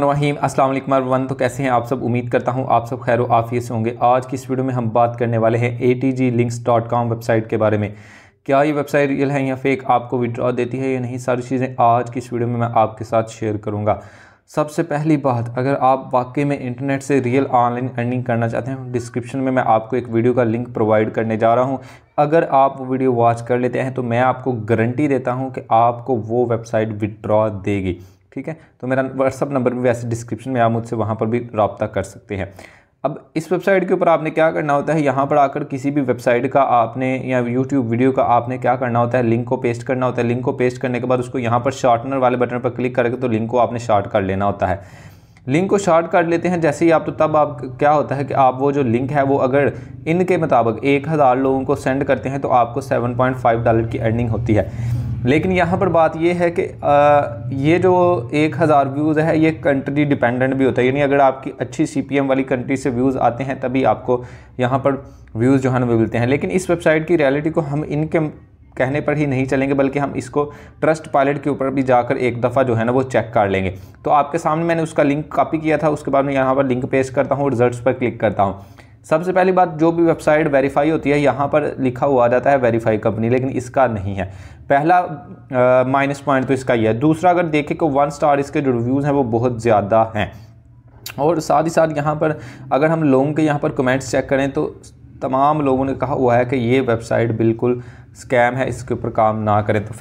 वहीम अस्सलाम वन तो कैसे हैं आप सब उम्मीद करता हूं आप सब खैर आफियत से होंगे आज की इस वीडियो में हम बात करने वाले हैं A T G links dot com website के बारे में क्या ये वेबसाइट रियल है या फेक आपको विड्रॉ देती है या नहीं सारी चीज़ें आज की इस वीडियो में मैं आपके साथ शेयर करूँगा सबसे पहली बात अगर आप वाकई में इंटरनेट से रियल ऑनलाइन अर्निंग करना चाहते हैं डिस्क्रिप्शन में मैं आपको एक वीडियो का लिंक प्रोवाइड करने जा रहा हूँ अगर आप वो वीडियो वॉच कर लेते हैं तो मैं आपको गारंटी देता हूँ कि आपको वो वेबसाइट विड्रॉ देगी ठीक है तो मेरा व्हाट्सअप नंबर भी वैसे डिस्क्रिप्शन में आप मुझसे वहाँ पर भी रबता कर सकते हैं अब इस वेबसाइट के ऊपर आपने क्या करना होता है यहाँ पर आकर किसी भी वेबसाइट का आपने या यूट्यूब वीडियो का आपने क्या करना होता है लिंक को पेस्ट करना होता है लिंक को पेस्ट करने के बाद उसको यहाँ पर शार्टनर वाले बटन पर क्लिक करके तो लिंक को आपने शार्ट कर लेना होता है लिंक को शॉर्ट कर लेते हैं जैसे ही आप तो तब आप क्या होता है कि आप वो जो लिंक है वो अगर इनके मुताबिक एक हज़ार लोगों को सेंड करते हैं तो आपको सेवन डॉलर की अर्निंग होती है लेकिन यहाँ पर बात यह है कि ये जो एक हज़ार व्यूज़ है ये कंट्री डिपेंडेंट भी होता है यानी अगर आपकी अच्छी सी वाली कंट्री से व्यूज़ आते हैं तभी आपको यहाँ पर व्यूज़ जो है वो मिलते हैं लेकिन इस वेबसाइट की रियलिटी को हम इनके कहने पर ही नहीं चलेंगे बल्कि हम इसको ट्रस्ट पायलट के ऊपर भी जाकर एक दफ़ा जो है ना वो चेक कर लेंगे तो आपके सामने मैंने उसका लिंक कॉपी किया था उसके बाद मैं यहाँ पर लिंक पेश करता हूँ रिजल्ट्स रिजल्ट पर क्लिक करता हूँ सबसे पहली बात जो भी वेबसाइट वेरीफाई होती है यहाँ पर लिखा हुआ जाता है वेरीफाई कंपनी लेकिन इसका नहीं है पहला माइनस पॉइंट तो इसका ही है दूसरा अगर देखें कि वन स्टार इसके जो रिव्यूज़ हैं वो बहुत ज़्यादा हैं और साथ ही साथ यहाँ पर अगर हम लोगों के यहाँ पर कमेंट्स चेक करें तो तमाम लोगों ने कहा हुआ है कि ये वेबसाइट बिल्कुल स्कैम है इसके ऊपर काम ना करें तो